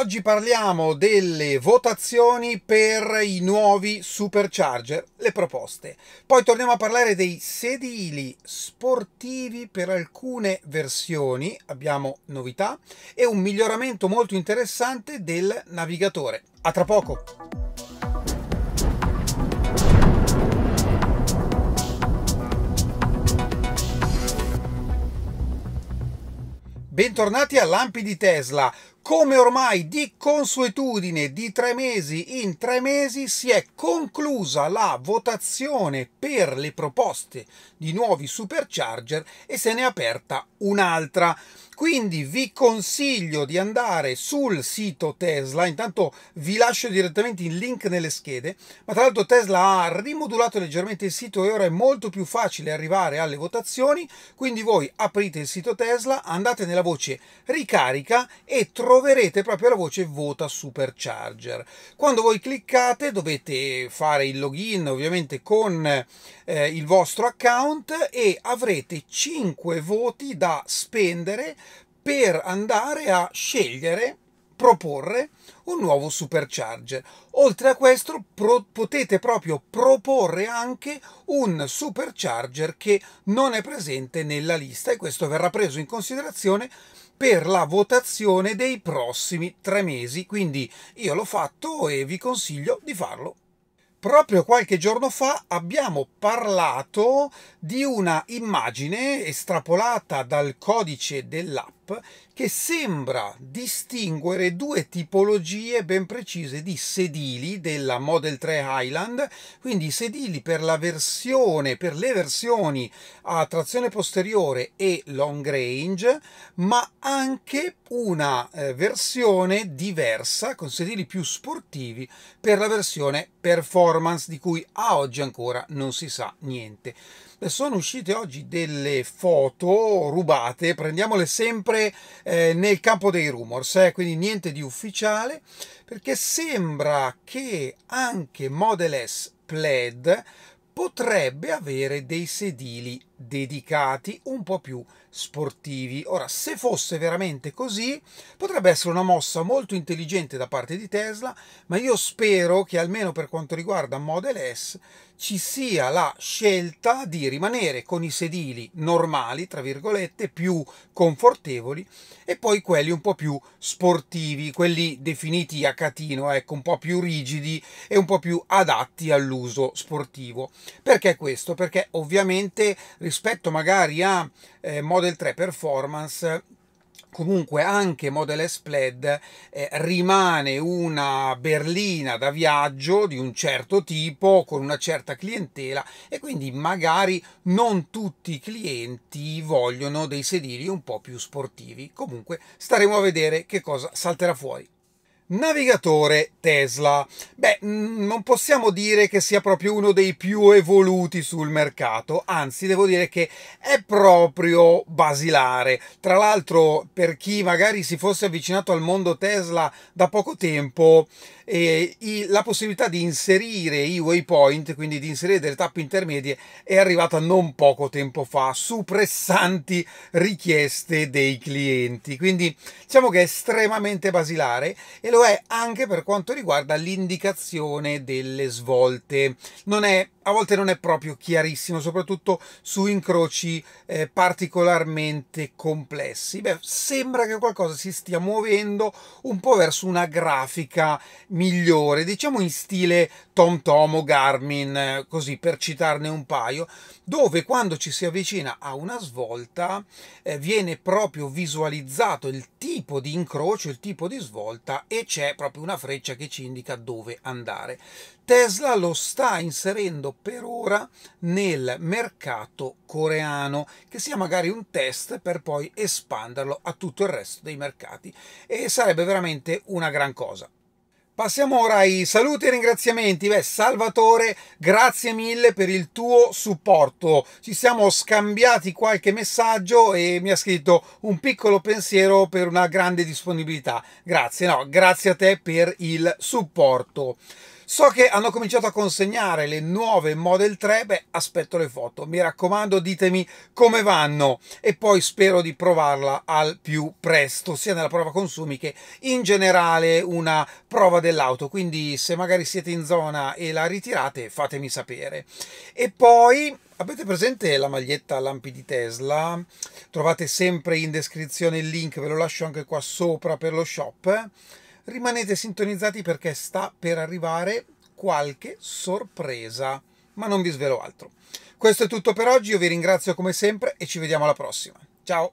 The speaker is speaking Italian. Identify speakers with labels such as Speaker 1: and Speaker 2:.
Speaker 1: Oggi parliamo delle votazioni per i nuovi supercharger, le proposte. Poi torniamo a parlare dei sedili sportivi per alcune versioni, abbiamo novità, e un miglioramento molto interessante del navigatore. A tra poco! Bentornati a Lampi di Tesla come ormai di consuetudine di tre mesi in tre mesi si è conclusa la votazione per le proposte di nuovi supercharger e se n'è aperta un'altra. Quindi vi consiglio di andare sul sito Tesla, intanto vi lascio direttamente il link nelle schede, ma tra l'altro Tesla ha rimodulato leggermente il sito e ora è molto più facile arrivare alle votazioni, quindi voi aprite il sito Tesla, andate nella voce ricarica e troverete proprio la voce vota supercharger. Quando voi cliccate dovete fare il login ovviamente con eh, il vostro account e avrete 5 voti da spendere per andare a scegliere, proporre un nuovo supercharger. Oltre a questo pro- potete proprio proporre anche un supercharger che non è presente nella lista e questo verrà preso in considerazione per la votazione dei prossimi tre mesi. Quindi io l'ho fatto e vi consiglio di farlo. Proprio qualche giorno fa abbiamo parlato di una immagine estrapolata dal codice dell'app che sembra distinguere due tipologie ben precise di sedili della Model 3 Highland, quindi sedili per la versione, per le versioni a trazione posteriore e long range, ma anche una eh, versione diversa con sedili più sportivi per la versione performance di cui a oggi ancora non si sa niente. Sono uscite oggi delle foto rubate, prendiamole sempre sempre eh, nel campo dei rumors, eh, quindi niente di ufficiale, perché sembra che anche Model S Plaid potrebbe avere dei sedili dedicati, un po' più sportivi. Ora, se fosse veramente così, potrebbe essere una mossa molto intelligente da parte di Tesla, ma io spero che almeno per quanto riguarda Model S ci sia la scelta di rimanere con i sedili normali, tra virgolette, più confortevoli e poi quelli un po' più sportivi, quelli definiti a catino, ecco, un po' più rigidi e un po' più adatti all'uso sportivo. Perché questo? Perché ovviamente rispetto magari a eh, Model 3 Performance comunque anche Model S Plaid eh, rimane una berlina da viaggio di un certo tipo con una certa clientela e quindi magari non tutti i clienti vogliono dei sedili un po' più sportivi comunque staremo a vedere che cosa salterà fuori navigatore Tesla. Beh, mm, non possiamo dire che sia proprio uno dei più evoluti sul mercato, anzi devo dire che è proprio basilare. Tra l'altro, per chi magari si fosse avvicinato al mondo Tesla da poco tempo, eh, i, la possibilità di inserire i waypoint, quindi di inserire delle tappe intermedie, è arrivata non poco tempo fa su pressanti richieste dei clienti. Quindi diciamo che è estremamente basilare e lo lo è anche per quanto riguarda l'indicazione delle svolte. Non è a volte non è proprio chiarissimo, soprattutto su incroci eh, particolarmente complessi. Beh, sembra che qualcosa si stia muovendo un po' verso una grafica migliore, diciamo in stile Tom Tom o Garmin, eh, così per citarne un paio, dove quando ci si avvicina a una svolta eh, viene proprio visualizzato il tipo di incrocio, il tipo di svolta e c'è proprio una freccia che ci indica dove andare. Tesla lo sta inserendo per ora nel mercato coreano, che sia magari un test per poi espanderlo a tutto il resto dei mercati e sarebbe veramente una gran cosa. Passiamo ora ai saluti e ringraziamenti. Beh, Salvatore, grazie mille per il tuo supporto. Ci siamo scambiati qualche messaggio e mi ha scritto un piccolo pensiero per una grande disponibilità. Grazie, no, grazie a te per il supporto. So che hanno cominciato a consegnare le nuove Model 3, beh aspetto le foto, mi raccomando ditemi come vanno e poi spero di provarla al più presto, sia nella prova consumi che in generale una prova dell'auto, quindi se magari siete in zona e la ritirate fatemi sapere. E poi Avete presente la maglietta Lampi di Tesla? Trovate sempre in descrizione il link, ve lo lascio anche qua sopra per lo shop. Rimanete sintonizzati perché sta per arrivare qualche sorpresa, ma non vi svelo altro. Questo è tutto per oggi, io vi ringrazio come sempre e ci vediamo alla prossima. Ciao!